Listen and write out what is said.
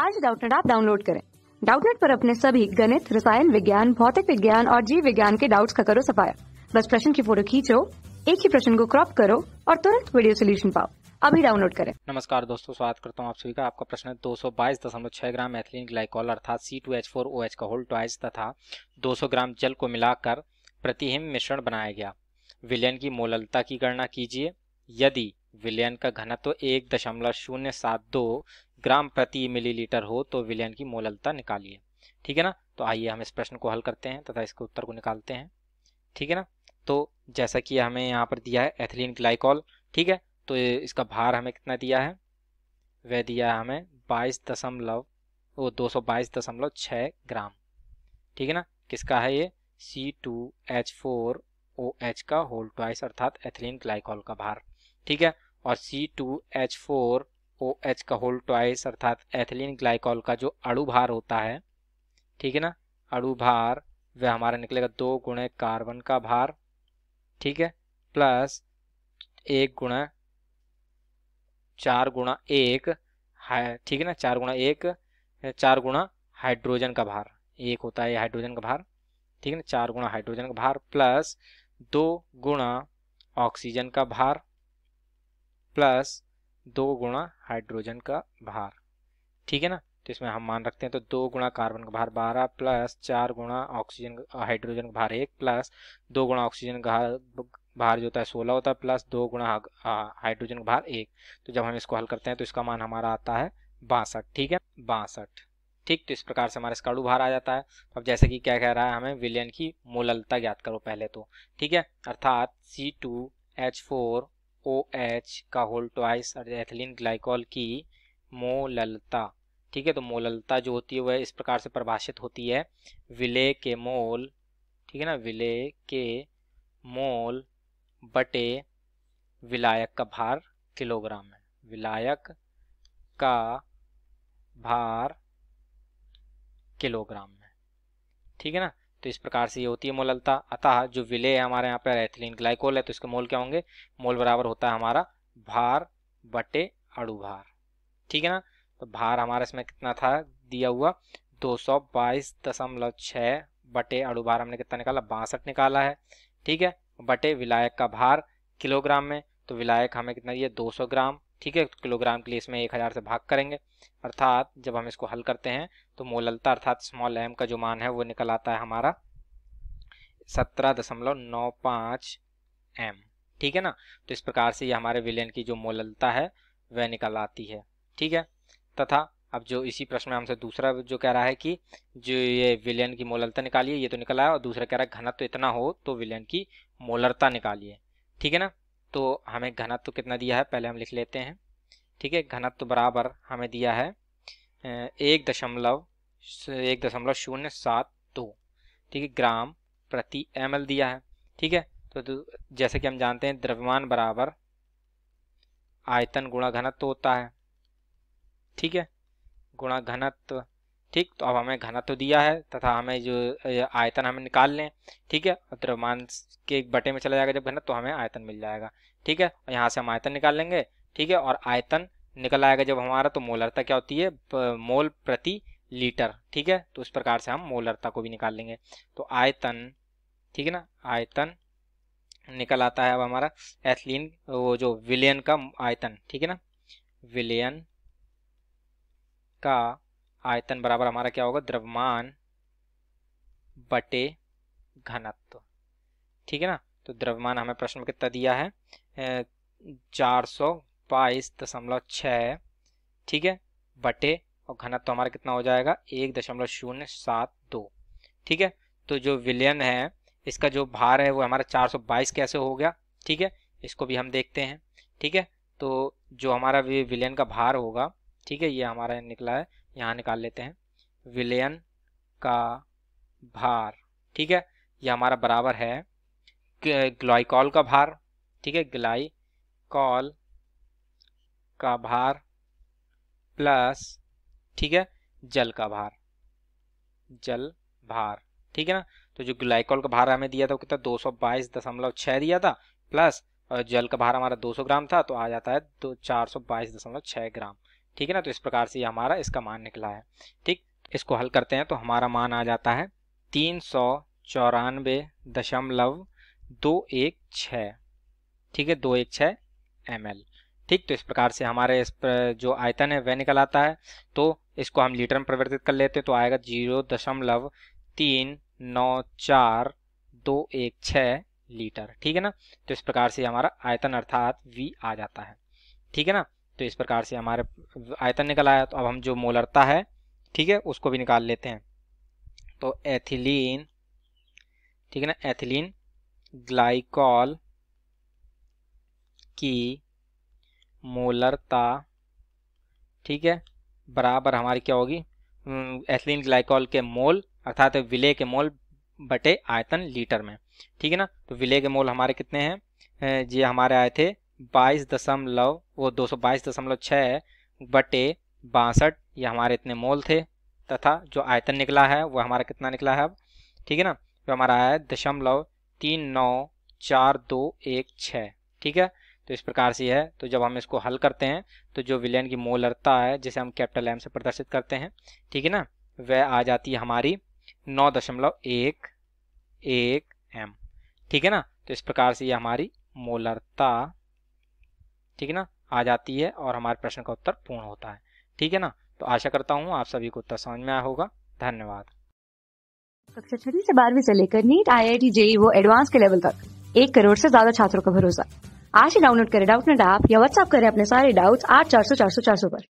आज डाउटनेट आप डाउनलोड करें डाउटनेट पर अपने सभी गणित रसायन विज्ञान भौतिक विज्ञान और जीव विज्ञान के डाउट्स का करो सफाया बस प्रश्न की फोटो खींचो एक ही प्रश्न को क्रॉप करो और तुरंत वीडियो सोल्यूशन पाओ अभी डाउनलोड करें नमस्कार दोस्तों स्वागत करता हूँ आप सभी का आपका प्रश्न है दो सौ बाईस दशमलव छह ग्राम एथिलीन ग्लाइकोल अर्थात C two H four O H का होल ट्वाइस तथा दो सौ ग्राम जल को मिलाकर प्रतिहिम मिश्रण बनाया गया विलयन की मोललता की गणना कीजिए यदि विलयन का घनत्व एक दशमलव शून्य सात दो ग्राम प्रति मिलीलीटर हो तो विलयन की मोललता निकालिए ठीक है ना तो आइए हम इस प्रश्न को हल करते हैं तथा इसके उत्तर को निकालते हैं ठीक है ना तो जैसा कि हमें यहाँ पर दिया है एथिलीन ग्लाइकॉल ठीक है तो इसका भार हमें कितना दिया है वह दिया है हमें बाईस दशमलव वो दो सौ बाईस दशमलव छः ग्राम ठीक है ना किसका है ये C two H four O H का होल ट्वाइस अर्थात एथिलीन ग्लाइकॉल का भार ठीक है और C two H four O H का होल ट्वाइस अर्थात एथिलीन ग्लाइकॉल का जो अड़ुभार होता है ठीक है ना अड़ु भार वह हमारा निकलेगा दो गुणे कार्बन का भार ठीक है प्लस एक गुणा चार गुणा एक ठीक है ना चार गुणा एक चार गुणा हाइड्रोजन का भार एक होता है हाइड्रोजन का भार ठीक है ना चार गुणा हाइड्रोजन का भार प्लस दो गुणा ऑक्सीजन का भार प्लस दो गुणा हाइड्रोजन का भार ठीक है ना तो इसमें हम मान रखते हैं तो दो गुणा कार्बन का भार बारह प्लस चार गुणा ऑक्सीजन हाइड्रोजन का भार एक प्लस दो गुणा ऑक्सीजन का भार जो होता है सोलह होता है प्लस दो गुणा हाइड्रोजन का भार एक तो जब हम इसको हल करते हैं तो इसका मान हमारा आता है बासठ ठीक है बासठ ठीक तो इस प्रकार से हमारा इसका भार आ जाता है अब जैसे कि क्या कह रहा है हमें विलयन की मूललता ज्ञात करो पहले तो ठीक है अर्थात C two H four O H का होल ट्वाइस और एथिलीन ग्लाइकॉल की मोललता ठीक है तो मोललता जो होती है वह इस प्रकार से परिभाषित होती है विले के मोल ठीक है ना विले के मोल बटे विलायक का भार किलोग्राम है विलायक का भार किलोग्राम में ठीक है ना तो इस प्रकार से ये होती है मोललता अतः जो विलय है हमारे यहाँ पर एथिलीन ग्लाइकोल है तो इसके मोल क्या होंगे मोल बराबर होता है हमारा भार बटे अड़ुभार ठीक है ना तो भार हमारे इसमें कितना था दिया हुआ दो सौ बाईस दशमलव छः बटे अड़ुभार हमने कितना निकाला बासठ निकाला है ठीक है बटे विलायक का भार किलोग्राम में तो विलायक हमें कितना दिया 200 ग्राम ठीक है किलोग्राम के लिए इसमें एक हज़ार से भाग करेंगे अर्थात जब हम इसको हल करते हैं तो मोललता अर्थात स्मॉल एम का जो मान है वो निकल आता है हमारा सत्रह दशमलव नौ पाँच एम ठीक है ना तो इस प्रकार से ये हमारे विलयन की जो मोललता है वह निकल आती है ठीक है तथा अब जो इसी प्रश्न में हमसे दूसरा जो कह रहा है कि जो ये विलियन की मोललता निकालिए ये तो निकल आया और दूसरा कह रहा है घनत्व तो इतना हो तो विलियन की मोलरता निकालिए ठीक है ना तो हमें घनत्व कितना दिया है पहले हम लिख लेते हैं ठीक है घनत्व बराबर हमें दिया है एक दशमलव एक दशमलव शून्य सात दो ठीक है ग्राम प्रति एम दिया है ठीक है तो, तो जैसे कि हम जानते हैं द्रव्यमान बराबर आयतन गुणा घनत्व होता है ठीक है गुणा घनत्व ठीक तो अब हमें घनत्व तो दिया है तथा हमें जो आयतन हमें निकाल लें ठीक है द्रव्यमान के एक बटे में चला जाएगा जब घनत्व तो हमें आयतन मिल जाएगा ठीक है और यहाँ से हम आयतन निकाल लेंगे ठीक है और आयतन निकल आएगा जब हमारा तो मोलरता क्या होती है मोल प्रति लीटर ठीक है तो उस प्रकार से हम मोलरता को भी निकाल लेंगे तो आयतन ठीक है ना आयतन निकल आता है अब हमारा एथलीन वो जो विलियन का आयतन ठीक है ना विलियन का आयतन बराबर हमारा क्या होगा द्रव्यमान बटे घनत्व ठीक है ना तो द्रव्यमान हमें प्रश्न में कितना दिया है चार सौ बाईस दशमलव छः ठीक है बटे और घनत्व हमारा कितना हो जाएगा एक दशमलव शून्य सात दो ठीक है तो जो विलयन है इसका जो भार है वो हमारा चार सौ बाईस कैसे हो गया ठीक है इसको भी हम देखते हैं ठीक है तो जो हमारा विलयन का भार होगा ठीक है ये हमारा निकला है यहाँ निकाल लेते हैं विलयन का भार ठीक है यह हमारा बराबर है ग्लाइकॉल का भार ठीक है ग्लाइकॉल का भार प्लस ठीक है जल का भार जल भार ठीक है ना तो जो ग्लाइकॉल का भार हमें दिया था वो कितना दो सौ बाईस दशमलव छः दिया था प्लस और जल का भार हमारा 200 ग्राम था तो आ जाता है दो चार सौ बाईस दशमलव छः ग्राम ठीक है ना तो इस प्रकार से ये हमारा इसका मान निकला है ठीक इसको हल करते हैं तो हमारा मान आ जाता है तीन सौ चौरानवे दशमलव दो एक छः ठीक है दो एक छः एम ठीक तो इस प्रकार से हमारे इस पर जो आयतन है वह निकल आता है तो इसको हम लीटर में परिवर्तित कर लेते हैं तो आएगा जीरो दशमलव तीन नौ चार दो एक छ लीटर ठीक है ना तो इस प्रकार से हमारा आयतन अर्थात वी आ जाता है ठीक है ना तो इस प्रकार से हमारे आयतन निकल आया तो अब हम जो मोलरता है ठीक है उसको भी निकाल लेते हैं तो एथिलीन ठीक है ना एथिलीन ग्लाइकॉल की मोलरता ठीक है बराबर हमारी क्या होगी हम्म, एथिलीन ग्लाइकॉल के मोल अर्थात विले के मोल बटे आयतन लीटर में ठीक है ना तो विले के मोल हमारे कितने हैं ये हमारे आए थे बाईस दशमलव वो दो सौ बाईस दशमलव छः बटे बासठ ये हमारे इतने मोल थे तथा जो आयतन निकला है वह हमारा कितना निकला है अब ठीक है ना जो हमारा आया है दशमलव तीन नौ चार दो एक छः ठीक है तो इस प्रकार से है तो जब हम इसको हल करते हैं तो जो विलयन की मोलरता है जिसे हम कैपिटल एम से प्रदर्शित करते हैं ठीक है ना वह आ जाती है हमारी नौ दशमलव एक एक एम ठीक है ना तो इस प्रकार से ये हमारी मोलरता ठीक है ना आ जाती है और हमारे प्रश्न का उत्तर पूर्ण होता है ठीक है ना तो आशा करता हूँ आप सभी को उत्तर समझ में आया होगा धन्यवाद कक्षा छठी से बारहवीं से लेकर NEET I I T JEE वो एडवांस के लेवल तक एक करोड़ से ज्यादा छात्रों का भरोसा आज ही डाउनलोड करें डाउट नेट ऐप या व्हाट्सअप करें अपने सारे डाउट्स आठ चार सौ चार सौ चार सौ पर